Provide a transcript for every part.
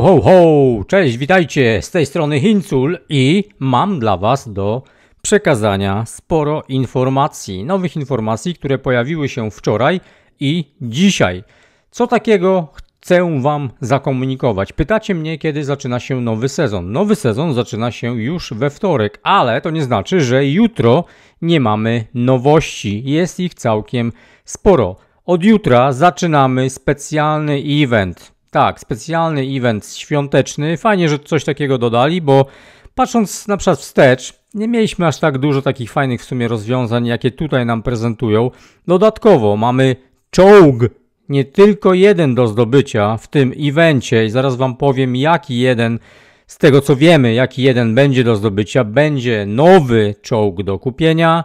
Ho, ho, Cześć, witajcie! Z tej strony Hincul i mam dla Was do przekazania sporo informacji, nowych informacji, które pojawiły się wczoraj i dzisiaj. Co takiego chcę Wam zakomunikować? Pytacie mnie, kiedy zaczyna się nowy sezon. Nowy sezon zaczyna się już we wtorek, ale to nie znaczy, że jutro nie mamy nowości. Jest ich całkiem sporo. Od jutra zaczynamy specjalny event tak, specjalny event świąteczny. Fajnie, że coś takiego dodali, bo patrząc na przykład wstecz, nie mieliśmy aż tak dużo takich fajnych w sumie rozwiązań, jakie tutaj nam prezentują. Dodatkowo mamy czołg nie tylko jeden do zdobycia w tym evencie i zaraz Wam powiem jaki jeden, z tego co wiemy, jaki jeden będzie do zdobycia, będzie nowy czołg do kupienia.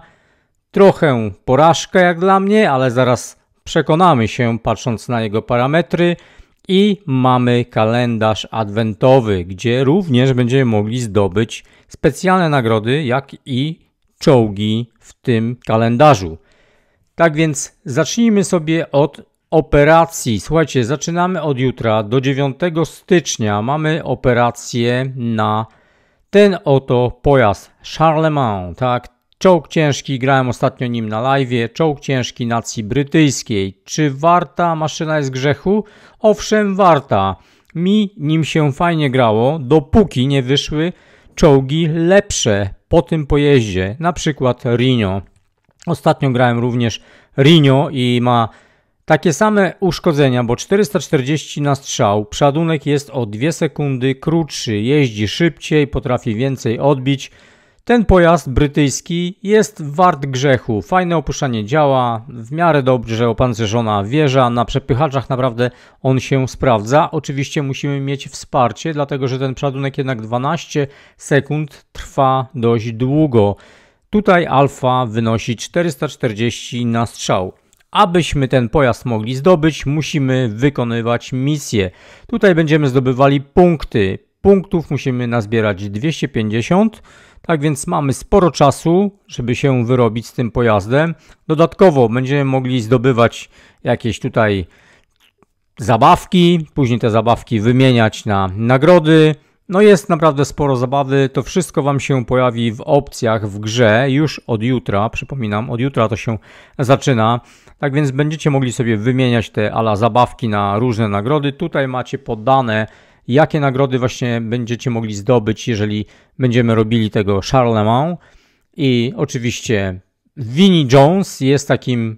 Trochę porażka jak dla mnie, ale zaraz przekonamy się patrząc na jego parametry. I mamy kalendarz adwentowy, gdzie również będziemy mogli zdobyć specjalne nagrody, jak i czołgi w tym kalendarzu. Tak więc zacznijmy sobie od operacji. Słuchajcie, zaczynamy od jutra do 9 stycznia. Mamy operację na ten oto pojazd Charlemagne, tak? Czołg ciężki, grałem ostatnio nim na live, czołg ciężki nacji brytyjskiej. Czy warta maszyna jest grzechu? Owszem, warta. Mi nim się fajnie grało, dopóki nie wyszły czołgi lepsze po tym pojeździe, na przykład Rino. Ostatnio grałem również Rino i ma takie same uszkodzenia, bo 440 na strzał, przadunek jest o 2 sekundy krótszy, jeździ szybciej, potrafi więcej odbić. Ten pojazd brytyjski jest wart grzechu. Fajne opuszczanie działa, w miarę dobrze opancerzona wieża, na przepychaczach naprawdę on się sprawdza. Oczywiście musimy mieć wsparcie, dlatego że ten przeładunek jednak 12 sekund trwa dość długo. Tutaj alfa wynosi 440 na strzał. Abyśmy ten pojazd mogli zdobyć, musimy wykonywać misje. Tutaj będziemy zdobywali punkty punktów musimy nazbierać 250. Tak więc mamy sporo czasu, żeby się wyrobić z tym pojazdem. Dodatkowo będziemy mogli zdobywać jakieś tutaj zabawki, później te zabawki wymieniać na nagrody. No jest naprawdę sporo zabawy, to wszystko Wam się pojawi w opcjach w grze już od jutra, przypominam, od jutra to się zaczyna, tak więc będziecie mogli sobie wymieniać te ala zabawki na różne nagrody. Tutaj macie podane jakie nagrody właśnie będziecie mogli zdobyć, jeżeli będziemy robili tego Charlemagne. I oczywiście Vinnie Jones jest takim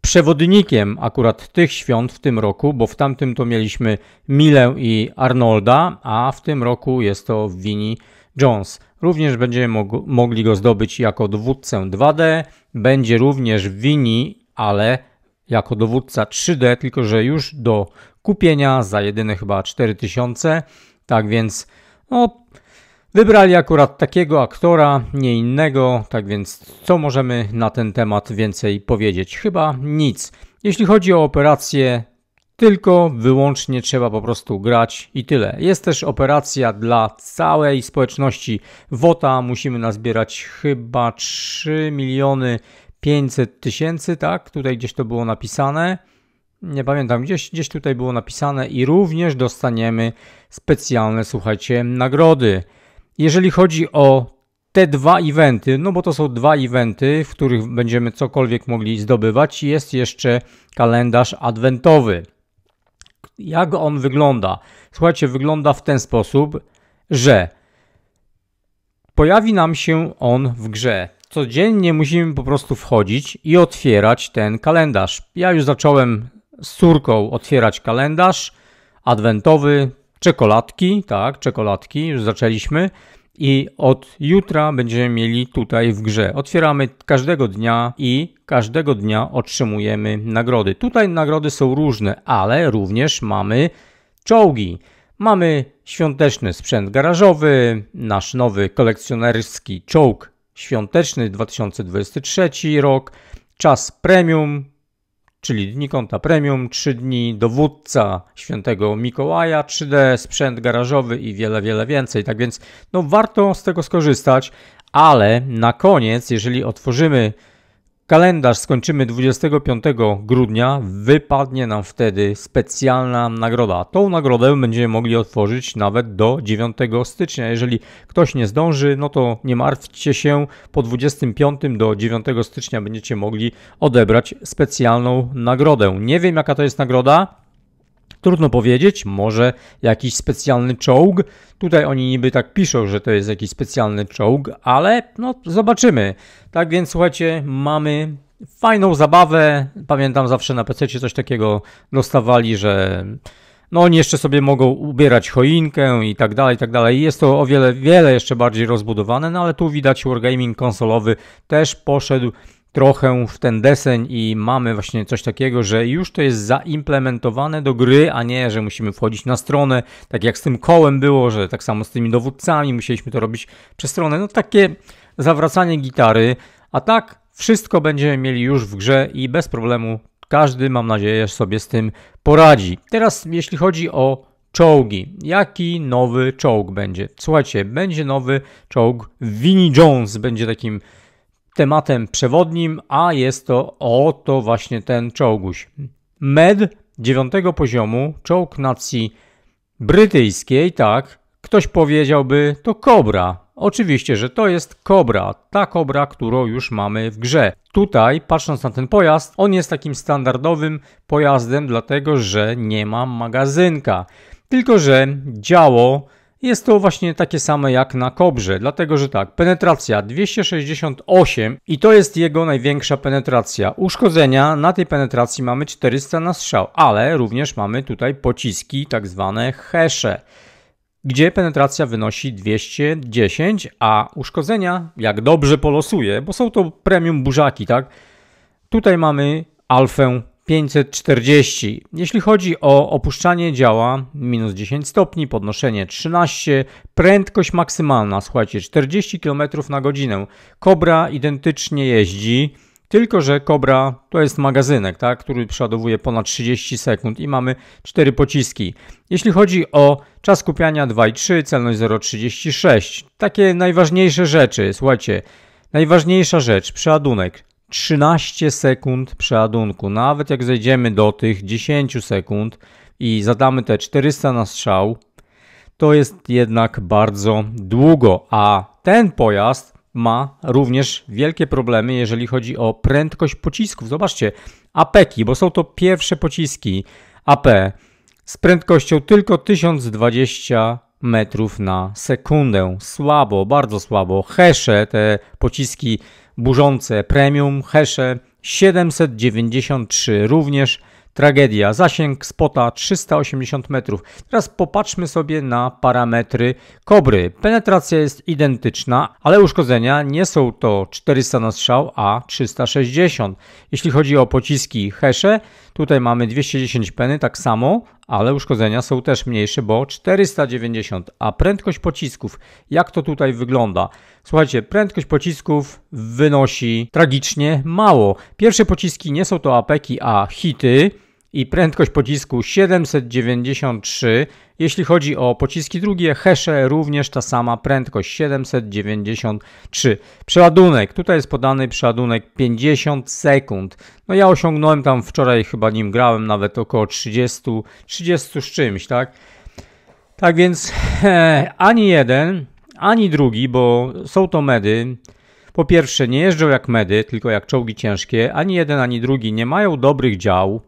przewodnikiem akurat tych świąt w tym roku, bo w tamtym to mieliśmy Milę i Arnolda, a w tym roku jest to Vinnie Jones. Również będziemy mog mogli go zdobyć jako dowódcę 2D, będzie również Vinnie, ale jako dowódca 3D, tylko że już do kupienia za jedyne chyba 4000. Tak więc no, wybrali akurat takiego aktora, nie innego. Tak więc co możemy na ten temat więcej powiedzieć? Chyba nic. Jeśli chodzi o operację, tylko wyłącznie trzeba po prostu grać i tyle. Jest też operacja dla całej społeczności WOTA. Musimy nazbierać chyba 3 miliony 500 tysięcy, tak? Tutaj gdzieś to było napisane. Nie pamiętam, gdzieś, gdzieś tutaj było napisane i również dostaniemy specjalne, słuchajcie, nagrody. Jeżeli chodzi o te dwa eventy, no bo to są dwa eventy, w których będziemy cokolwiek mogli zdobywać, jest jeszcze kalendarz adwentowy. Jak on wygląda? Słuchajcie, wygląda w ten sposób, że pojawi nam się on w grze codziennie musimy po prostu wchodzić i otwierać ten kalendarz. Ja już zacząłem z córką otwierać kalendarz adwentowy, czekoladki, tak, czekoladki, już zaczęliśmy. I od jutra będziemy mieli tutaj w grze. Otwieramy każdego dnia i każdego dnia otrzymujemy nagrody. Tutaj nagrody są różne, ale również mamy czołgi. Mamy świąteczny sprzęt garażowy, nasz nowy kolekcjonerski czołg świąteczny 2023 rok, czas premium, czyli dni konta premium, 3 dni dowódca świętego Mikołaja, 3D, sprzęt garażowy i wiele, wiele więcej. Tak więc no, warto z tego skorzystać, ale na koniec, jeżeli otworzymy Kalendarz skończymy 25 grudnia. Wypadnie nam wtedy specjalna nagroda. Tą nagrodę będziemy mogli otworzyć nawet do 9 stycznia. Jeżeli ktoś nie zdąży, no to nie martwcie się. Po 25 do 9 stycznia będziecie mogli odebrać specjalną nagrodę. Nie wiem jaka to jest nagroda. Trudno powiedzieć, może jakiś specjalny czołg. Tutaj oni niby tak piszą, że to jest jakiś specjalny czołg, ale no zobaczymy. Tak więc słuchajcie, mamy fajną zabawę. Pamiętam zawsze na PC coś takiego dostawali, że no oni jeszcze sobie mogą ubierać choinkę i tak dalej, i tak dalej. Jest to o wiele, wiele jeszcze bardziej rozbudowane, no ale tu widać Wargaming konsolowy też poszedł trochę w ten deseń i mamy właśnie coś takiego, że już to jest zaimplementowane do gry, a nie, że musimy wchodzić na stronę, tak jak z tym kołem było, że tak samo z tymi dowódcami musieliśmy to robić przez stronę. No takie zawracanie gitary, a tak wszystko będziemy mieli już w grze i bez problemu każdy, mam nadzieję, sobie z tym poradzi. Teraz jeśli chodzi o czołgi. Jaki nowy czołg będzie? Słuchajcie, będzie nowy czołg Winnie Jones, będzie takim tematem przewodnim, a jest to oto właśnie ten czołguś. Med 9 poziomu, czołg nacji brytyjskiej, tak, ktoś powiedziałby to kobra. Oczywiście, że to jest kobra, ta kobra, którą już mamy w grze. Tutaj, patrząc na ten pojazd, on jest takim standardowym pojazdem, dlatego że nie ma magazynka. Tylko, że działo jest to właśnie takie same jak na Kobrze, dlatego że tak, penetracja 268 i to jest jego największa penetracja. Uszkodzenia na tej penetracji mamy 400 na strzał, ale również mamy tutaj pociski, tak zwane hesze gdzie penetracja wynosi 210, a uszkodzenia, jak dobrze polosuje, bo są to premium burzaki, tak? Tutaj mamy alfę 540. Jeśli chodzi o opuszczanie działa, minus 10 stopni, podnoszenie 13, prędkość maksymalna, słuchajcie, 40 km na godzinę. Kobra identycznie jeździ, tylko że Kobra to jest magazynek, tak, który przeładowuje ponad 30 sekund i mamy 4 pociski. Jeśli chodzi o czas kupiania 2,3, celność 0,36, takie najważniejsze rzeczy, słuchajcie, najważniejsza rzecz, przeładunek 13 sekund przeładunku. Nawet jak zejdziemy do tych 10 sekund i zadamy te 400 na strzał, to jest jednak bardzo długo, a ten pojazd ma również wielkie problemy, jeżeli chodzi o prędkość pocisków. Zobaczcie, APEKI, bo są to pierwsze pociski AP z prędkością tylko 1020 metrów na sekundę. Słabo, bardzo słabo. Hesze, te pociski burzące premium, hesze 793 również, tragedia, zasięg spota 380 metrów. Teraz popatrzmy sobie na parametry kobry. Penetracja jest identyczna, ale uszkodzenia nie są to 400 na strzał, a 360. Jeśli chodzi o pociski hesze, tutaj mamy 210 peny, tak samo, ale uszkodzenia są też mniejsze, bo 490, a prędkość pocisków, jak to tutaj wygląda? Słuchajcie, prędkość pocisków wynosi tragicznie mało. Pierwsze pociski nie są to apeki, a hity i prędkość pocisku 793. Jeśli chodzi o pociski drugie, Hesze również ta sama prędkość 793. Przeładunek, tutaj jest podany przeładunek 50 sekund. No ja osiągnąłem tam wczoraj, chyba nim grałem, nawet około 30, 30 z czymś, tak? Tak więc ani jeden, ani drugi, bo są to medy. Po pierwsze, nie jeżdżą jak medy, tylko jak czołgi ciężkie. Ani jeden, ani drugi nie mają dobrych dział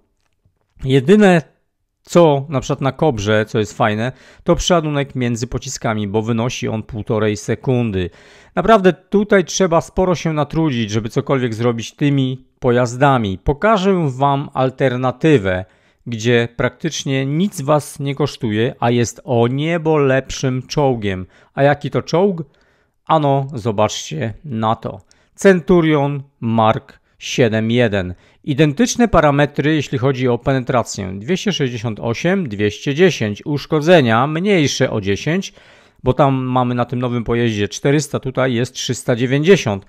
Jedyne co na przykład na kobrze, co jest fajne, to przeładunek między pociskami, bo wynosi on półtorej sekundy. Naprawdę tutaj trzeba sporo się natrudzić, żeby cokolwiek zrobić tymi pojazdami. Pokażę Wam alternatywę, gdzie praktycznie nic Was nie kosztuje, a jest o niebo lepszym czołgiem. A jaki to czołg? Ano, zobaczcie na to. Centurion Mark 7.1. Identyczne parametry, jeśli chodzi o penetrację 268, 210, uszkodzenia mniejsze o 10, bo tam mamy na tym nowym pojeździe 400, tutaj jest 390.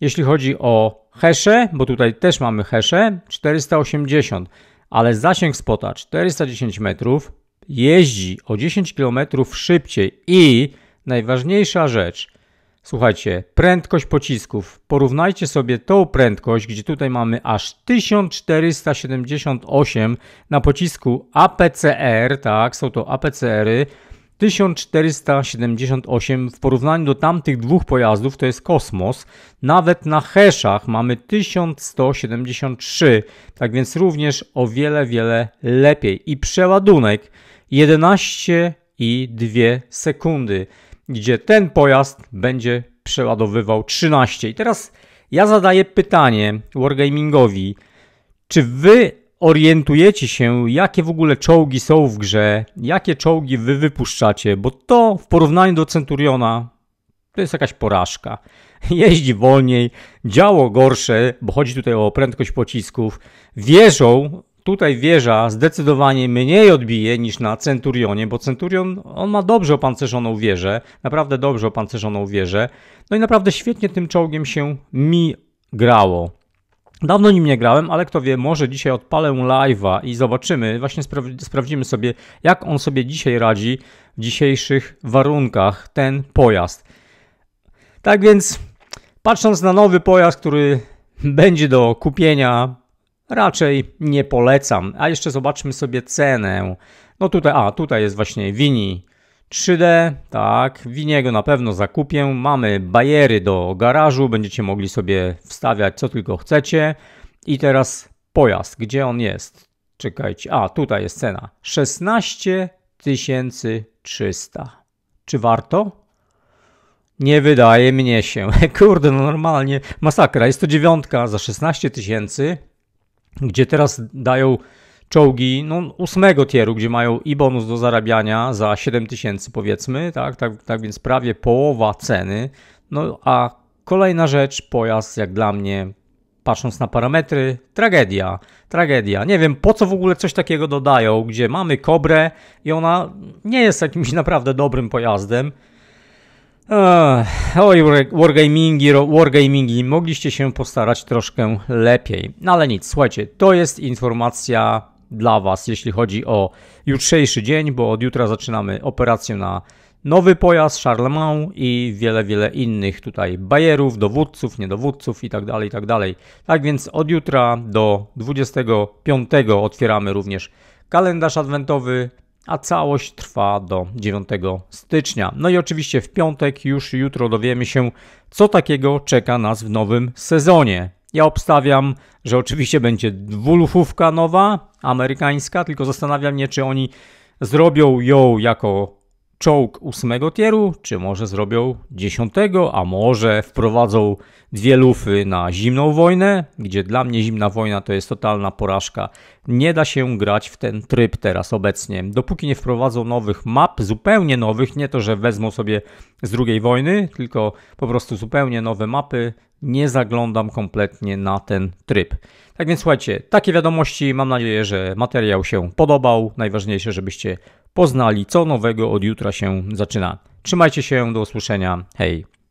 Jeśli chodzi o hesze, bo tutaj też mamy hesze, 480, ale zasięg spota 410 metrów, jeździ o 10 km szybciej i najważniejsza rzecz, Słuchajcie, prędkość pocisków. Porównajcie sobie tą prędkość, gdzie tutaj mamy aż 1478 na pocisku APCR, tak, są to APCR-y. 1478 w porównaniu do tamtych dwóch pojazdów to jest kosmos. Nawet na Heszach mamy 1173, tak więc również o wiele, wiele lepiej. I przeładunek 11 i sekundy gdzie ten pojazd będzie przeładowywał 13. I teraz ja zadaję pytanie Wargamingowi, czy wy orientujecie się, jakie w ogóle czołgi są w grze, jakie czołgi wy wypuszczacie, bo to w porównaniu do Centuriona to jest jakaś porażka. Jeździ wolniej, działo gorsze, bo chodzi tutaj o prędkość pocisków. Wieżą Tutaj wieża zdecydowanie mniej odbije niż na Centurionie, bo Centurion on ma dobrze opancerzoną wieżę, naprawdę dobrze opancerzoną wieżę. No i naprawdę świetnie tym czołgiem się mi grało. Dawno nim nie grałem, ale kto wie, może dzisiaj odpalę live'a i zobaczymy, właśnie spra sprawdzimy sobie, jak on sobie dzisiaj radzi w dzisiejszych warunkach, ten pojazd. Tak więc, patrząc na nowy pojazd, który będzie do kupienia Raczej nie polecam. A jeszcze zobaczmy sobie cenę. No tutaj, a tutaj jest właśnie Wini 3D, tak, Winiego na pewno zakupię. Mamy bajery do garażu, będziecie mogli sobie wstawiać co tylko chcecie. I teraz pojazd, gdzie on jest? Czekajcie, a tutaj jest cena 16 300. Czy warto? Nie wydaje mnie się. Kurde, no normalnie masakra. Jest to dziewiątka za 16 tysięcy gdzie teraz dają czołgi no, ósmego tieru, gdzie mają i bonus do zarabiania za 7 tysięcy powiedzmy, tak, tak, tak więc prawie połowa ceny. No a kolejna rzecz, pojazd jak dla mnie, patrząc na parametry, tragedia, tragedia. Nie wiem po co w ogóle coś takiego dodają, gdzie mamy kobrę i ona nie jest jakimś naprawdę dobrym pojazdem, Oj, wargamingi, wargamingi, mogliście się postarać troszkę lepiej. No ale nic, słuchajcie, to jest informacja dla Was, jeśli chodzi o jutrzejszy dzień, bo od jutra zaczynamy operację na nowy pojazd Charlemagne i wiele, wiele innych tutaj bajerów, dowódców, niedowódców itd., tak itd. Tak, tak więc od jutra do 25 otwieramy również kalendarz adwentowy, a całość trwa do 9 stycznia. No i oczywiście w piątek, już jutro dowiemy się, co takiego czeka nas w nowym sezonie. Ja obstawiam, że oczywiście będzie dwulufówka nowa, amerykańska, tylko zastanawiam się, czy oni zrobią ją jako czołg ósmego tieru, czy może zrobią dziesiątego, a może wprowadzą dwie lufy na zimną wojnę, gdzie dla mnie zimna wojna to jest totalna porażka. Nie da się grać w ten tryb teraz obecnie. Dopóki nie wprowadzą nowych map, zupełnie nowych, nie to, że wezmą sobie z drugiej wojny, tylko po prostu zupełnie nowe mapy, nie zaglądam kompletnie na ten tryb. Tak więc słuchajcie, takie wiadomości. Mam nadzieję, że materiał się podobał. Najważniejsze, żebyście poznali, co nowego od jutra się zaczyna. Trzymajcie się, do usłyszenia. Hej!